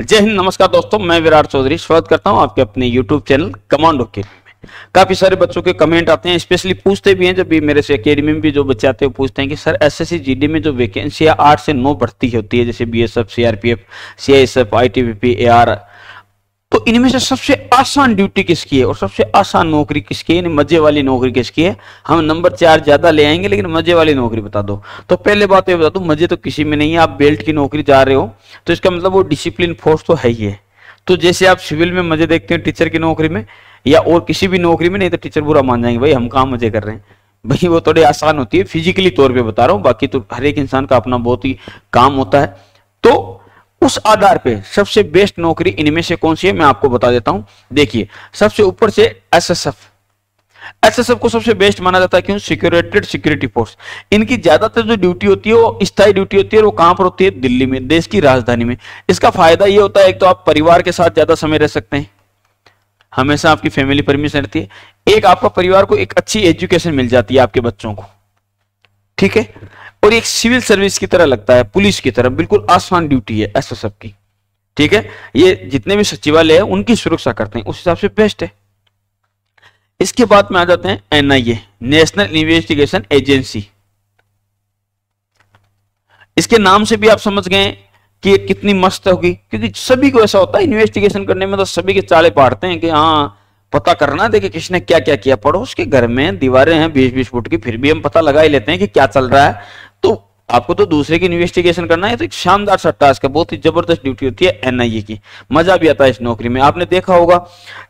जय हिंद नमस्कार दोस्तों मैं विराट चौधरी स्वागत करता हूं आपके अपने यूट्यूब चैनल कमांडो के काफी सारे बच्चों के कमेंट आते हैं स्पेशली पूछते भी हैं जब भी मेरे से अकेडमी में भी जो बच्चे आते हैं पूछते हैं कि सर एसएससी जीडी में जो वैकेंसियां आठ से नौ भर्ती होती है जैसे BSF CRPF CISF ITBP AR तो इनमें से सबसे आसान ड्यूटी किसकी है और सबसे आसान नौकरी किसकी है मजे वाली नौकरी किसकी है हम नंबर चार ज्यादा ले आएंगे लेकिन मजे वाली नौकरी बता दो तो पहले बात तो ये बता दो मजे तो किसी में नहीं है आप बेल्ट की नौकरी जा रहे हो तो इसका मतलब वो डिसिप्लिन फोर्स तो है ही है तो जैसे आप सिविल में मजे देखते हो टीचर की नौकरी में या और किसी भी नौकरी में नहीं तो टीचर बुरा मान जाएंगे भाई हम कहा मजे कर रहे हैं भाई वो थोड़ी आसान होती है फिजिकली तौर पर बता रहा हूँ बाकी तो हर एक इंसान का अपना बहुत ही काम होता है तो उस आधार पे सबसे बेस्ट नौकरी इनमें से कौन सी है मैं आपको बता देता हूं देखिए सबसे ऊपर से एसएसएफ एसएसएफ को सबसे बेस्ट माना जाता है क्यों सिक्योरिटेड सिक्योरिटी फोर्स इनकी ज्यादातर जो ड्यूटी होती है वो स्थायी ड्यूटी होती है वो कहां पर होती है दिल्ली में देश की राजधानी में इसका फायदा यह होता है एक तो आप परिवार के साथ ज्यादा समय रह सकते हैं हमेशा आपकी फैमिली परमिशन रहती है एक आपका परिवार को एक अच्छी एजुकेशन मिल जाती है आपके बच्चों को ठीक है और एक सिविल सर्विस की तरह लगता है पुलिस की तरह बिल्कुल आसान ड्यूटी है एस की ठीक है ये जितने भी सचिवालय है उनकी सुरक्षा करते हैं उस हिसाब से बेस्ट है इसके बाद में आ जाते हैं एनआईए नेशनल इन्वेस्टिगेशन एजेंसी इसके नाम से भी आप समझ गए कि ये कितनी मस्त होगी क्योंकि सभी को ऐसा होता है इन्वेस्टिगेशन करने में तो सभी के चाले पाड़ते हैं कि हाँ पता करना देखे कि किसने क्या क्या किया पड़ोस के घर में दीवारें हैं बीस बीस फुट की फिर भी हम पता लगा ही लेते हैं कि क्या चल रहा है आपको तो दूसरे की इन्वेस्टिगेशन करना है तो एक शानदार सा टास्क है बहुत ही जबरदस्त ड्यूटी होती है एनआईए की मजा भी आता है इस नौकरी में आपने देखा होगा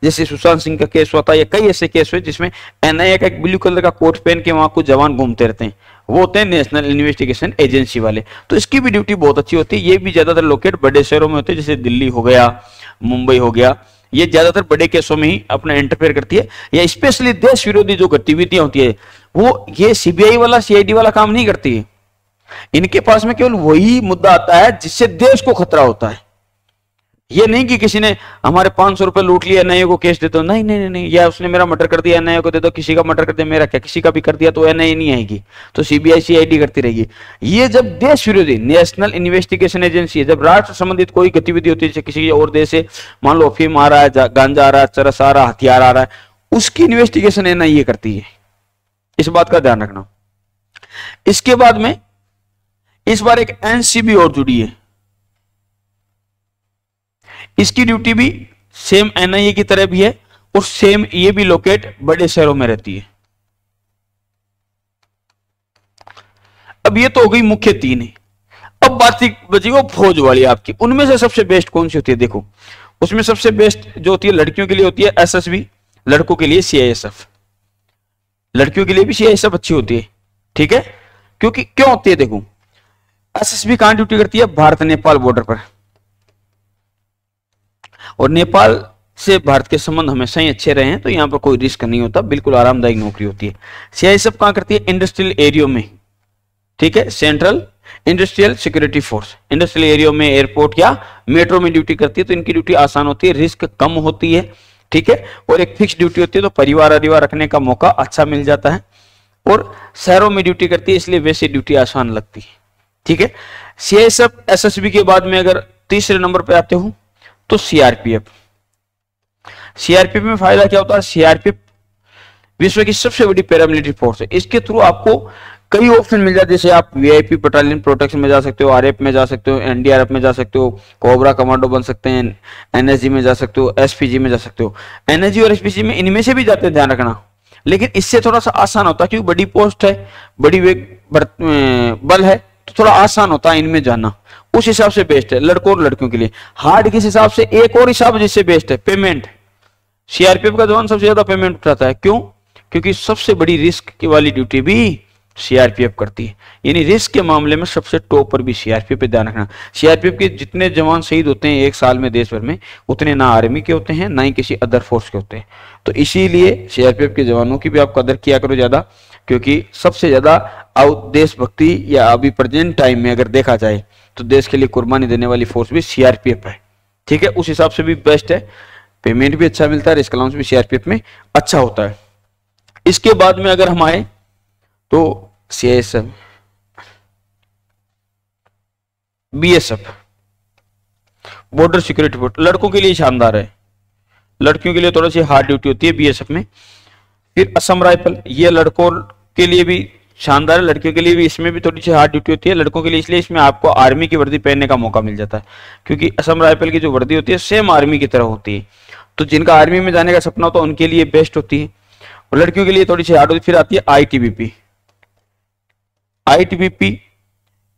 जैसे सुशांत सिंह का केस हुआ था या कई ऐसे केस हुए जिसमें एनआईए का एक ब्लू कलर का कोट पहन के वहां कुछ जवान घूमते रहते हैं वो होते हैं नेशनल इन्वेस्टिगेशन एजेंसी वाले तो इसकी भी ड्यूटी बहुत अच्छी होती है ये भी ज्यादातर लोकेट बड़े शहरों में होते हैं जैसे दिल्ली हो गया मुंबई हो गया ये ज्यादातर बड़े केसों में ही अपना इंटरफेयर करती है या स्पेशली देश विरोधी जो गतिविधियां होती है वो ये सीबीआई वाला सीआईडी वाला काम नहीं करती है इनके पास में केवल वही मुद्दा आता है जिससे देश को खतरा होता है ये नहीं कि किसी ने हमारे पांच सौ रुपए लूट लिया एनआईए को केस दे दो नहीं नहीं नहीं या उसने मेरा मर्डर कर दिया एनआईए को दे दो किसी का मर्डर कर दिया मेरा क्या किसी का भी कर दिया तो एनआईए नहीं आएगी तो सीबीआई सीआईडी करती रहेगी ये जब देश विरोधी नेशनल इन्वेस्टिगेशन एजेंसी है जब राष्ट्र संबंधित कोई गतिविधि होती है किसी और देश से मान लो अफीम आ रहा है गांजा आ रहा है चरस आ रहा है हथियार आ रहा है उसकी इन्वेस्टिगेशन एनआईए करती है इस बात का ध्यान रखना इसके बाद में इस बार एक एनसीबी और जुड़ी है इसकी ड्यूटी भी सेम एनआईए की तरह भी है और सेम ये भी लोकेट बड़े शहरों में रहती है अब ये तो हो गई मुख्य तीन है अब बात बची वो फौज वाली आपकी उनमें से सबसे बेस्ट कौन सी होती है देखो उसमें सबसे बेस्ट जो होती है लड़कियों के लिए होती है एसएसबी लड़कों के लिए सीआईएसएफ लड़कियों के लिए भी सीआईएसएफ अच्छी होती है ठीक है क्योंकि क्यों होती है देखो एसएसबी कहां ड्यूटी करती है भारत नेपाल बॉर्डर पर और नेपाल से भारत के संबंध हमेशा ही अच्छे रहे हैं तो यहाँ पर कोई रिस्क नहीं होता बिल्कुल आरामदायक नौकरी होती है सीआईएसएफ कहां करती है इंडस्ट्रियल एरियो में ठीक है central industrial security force industrial एरियो में एयरपोर्ट या मेट्रो में ड्यूटी करती है तो इनकी ड्यूटी आसान होती है रिस्क कम होती है ठीक है और एक फिक्स ड्यूटी होती है तो परिवार अरिवार रखने का मौका अच्छा मिल जाता है और शहरों में ड्यूटी करती है इसलिए वैसे ड्यूटी आसान लगती है ठीक है सीआईएसएफ एसएसबी के बाद में अगर तीसरे नंबर पे आते हो तो सीआरपीएफ सीआरपीएफ में फायदा क्या होता है सीआरपीएफ विश्व की सबसे बड़ी पैरामिलिट्री फोर्स है इसके थ्रू आपको कई ऑप्शन मिल जाते हैं जैसे आप वीआईपी बटालियन प्रोटेक्शन में जा सकते हो आरएफ में जा सकते हो एनडीआरएफ में जा सकते हो कोबरा कमांडो बन सकते हैं एनएसजी में जा सकते हो एसपीजी में जा सकते हो एनएसजी और एसपीजी में इनमें से भी जाते हैं ध्यान रखना लेकिन इससे थोड़ा सा आसान होता है क्योंकि बड़ी पोस्ट है बड़ी वेग अं, बल है तो थोड़ा आसान होता है इनमें जाना उस हिसाब से बेस्ट है लड़कों और लड़कियों के लिए हार्ड किस हिसाब से एक और हिसाब जिससे बेस्ट है पेमेंट सीआरपीएफ का जवान सबसे ज्यादा पेमेंट उठाता है क्यों क्योंकि सबसे बड़ी रिस्क की वाली ड्यूटी भी सीआरपीएफ करती है यानी रिस्क के मामले में सबसे टॉप पर भी सीआरपीएफ पे ध्यान रखना सीआरपीएफ के जितने जवान शहीद होते हैं एक साल में देश भर में उतने ना आर्मी के होते हैं ना ही किसी अदर फोर्स के होते हैं तो इसीलिए सीआरपीएफ के जवानों की भी आप कदर किया करो ज्यादा क्योंकि सबसे ज्यादा देशभक्ति या अभी प्रेजेंट टाइम में अगर देखा जाए तो देश के लिए कुर्बानी देने वाली फोर्स भी सीआरपीएफ है ठीक है उस हिसाब से भी बेस्ट है पेमेंट भी अच्छा मिलता है रिस्क अलाउंस भी सीआरपीएफ में अच्छा होता है इसके बाद में अगर हम आए तो CISF BSF border security force लड़कों के लिए शानदार है लड़कियों के लिए थोड़ा सी हार्ड ड्यूटी होती है बीएसएफ में फिर असम राइफल ये लड़कों के लिए भी शानदार है लड़कियों के लिए भी इसमें भी थोड़ी सी हार्ड ड्यूटी होती है लड़कों के लिए इसलिए इसमें आपको आर्मी की वर्दी पहनने का मौका मिल जाता है क्योंकि असम राइफल की जो वर्दी होती है सेम आर्मी की तरह होती है तो जिनका आर्मी में जाने का सपना होता है उनके लिए बेस्ट होती है और लड़कियों के लिए थोड़ी सी हार्ड होती फिर आती है आई आई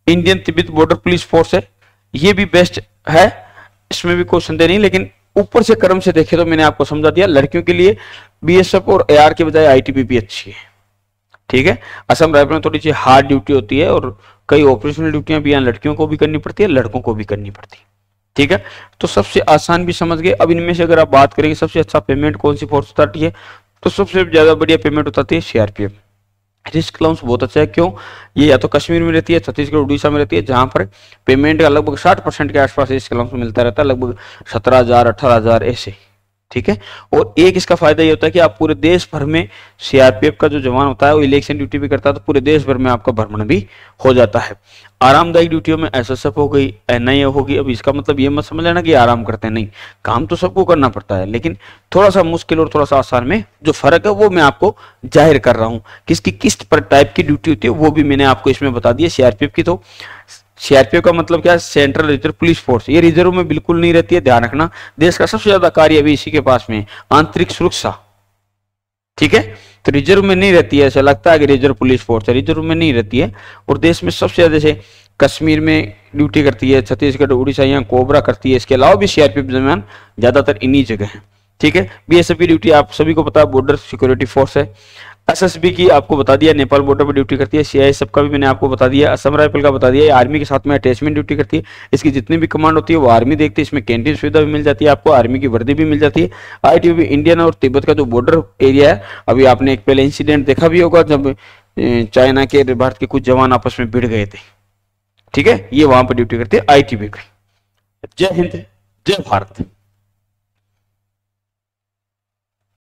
Indian Tibet border police force है ये भी बेस्ट है इसमें भी कोई संदेह नहीं लेकिन ऊपर से क्रम से देखे तो मैंने आपको समझा दिया लड़कियों के लिए एफ और आर के बजाय आईटीबीपी अच्छी है ठीक है असम राइफल में थोड़ी सी हार्ड ड्यूटी होती है और कई ऑपरेशनल ड्यूटियां भी यहाँ लड़कियों को भी करनी पड़ती है लड़कों को भी करनी पड़ती है ठीक है तो सबसे आसान भी समझ गए अब इनमें से अगर आप बात करेंगे सबसे अच्छा पेमेंट कौन सी फोर्स उतारती है तो सबसे ज्यादा बढ़िया पेमेंट उतारती है सीआरपीएफ रिस्क अलाउंस बहुत अच्छा है क्यों ये या तो कश्मीर में रहती है छत्तीसगढ़ उड़ीसा में रहती है जहां पर पेमेंट का लगभग साठ परसेंट के आसपास रिस्क अलाउंस मिलता रहता है लगभग सत्रह हजार अठारह हजार ऐसे ठीक है और एक इसका फायदा ये होता है कि आप पूरे देश भर में सीआरपीएफ का जो जवान होता है वो इलेक्शन ड्यूटी भी करता है तो पूरे देश भर में आपका भ्रमण भी हो जाता है आरामदायक ड्यूटियों में एसएसएफ हो गई एनआईए होगी अब इसका मतलब ये मत समझ लेना कि आराम करते हैं नहीं काम तो सबको करना पड़ता है लेकिन थोड़ा सा मुश्किल और थोड़ा सा आसान में जो फर्क है वो मैं आपको जाहिर कर रहा हूँ किसकी किस पर टाइप की ड्यूटी होती है वो भी मैंने आपको इसमें बता दिया सीआरपीएफ की तो सीआरपीएफ का मतलब क्या है सेंट्रल रिजर्व पुलिस फोर्स ये रिजर्व में बिल्कुल नहीं रहती है ध्यान रखना देश का सबसे ज्यादा कार्य अभी इसी के पास में आंतरिक सुरक्षा ठीक है तो रिजर्व में नहीं रहती है ऐसा लगता है कि रिजर्व पुलिस फोर्स है रिजर्व में नहीं रहती है और देश में सबसे ज्यादा जैसे कश्मीर में ड्यूटी करती है छत्तीसगढ़ उड़ीसा यहाँ कोबरा करती है इसके अलावा भी सीआरपीएफ जमान ज्यादातर इन्हीं जगह है ठीक है बीएसएफ की ड्यूटी आप सभी को पता है बॉर्डर सिक्योरिटी फोर्स है एसएसबी की आपको बता दिया नेपाल बॉर्डर पर ड्यूटी करती है सीआई सब का भी मैंने आपको बता दिया असम राइफल का बता दिया आर्मी के साथ में अटैचमेंट ड्यूटी करती है इसकी जितनी भी कमांड होती है वो आर्मी देखती है इसमें कैंटीन सुविधा भी मिल जाती है आपको आर्मी की वर्दी भी मिल जाती है आई इंडियन और तिब्बत का जो बॉर्डर एरिया है अभी आपने एक पहले इंसिडेंट देखा भी होगा जब चाइना के भारत के कुछ जवान आपस में भिड़ गए थे ठीक है ये वहां पर ड्यूटी करती है आई टी जय हिंद जय भारत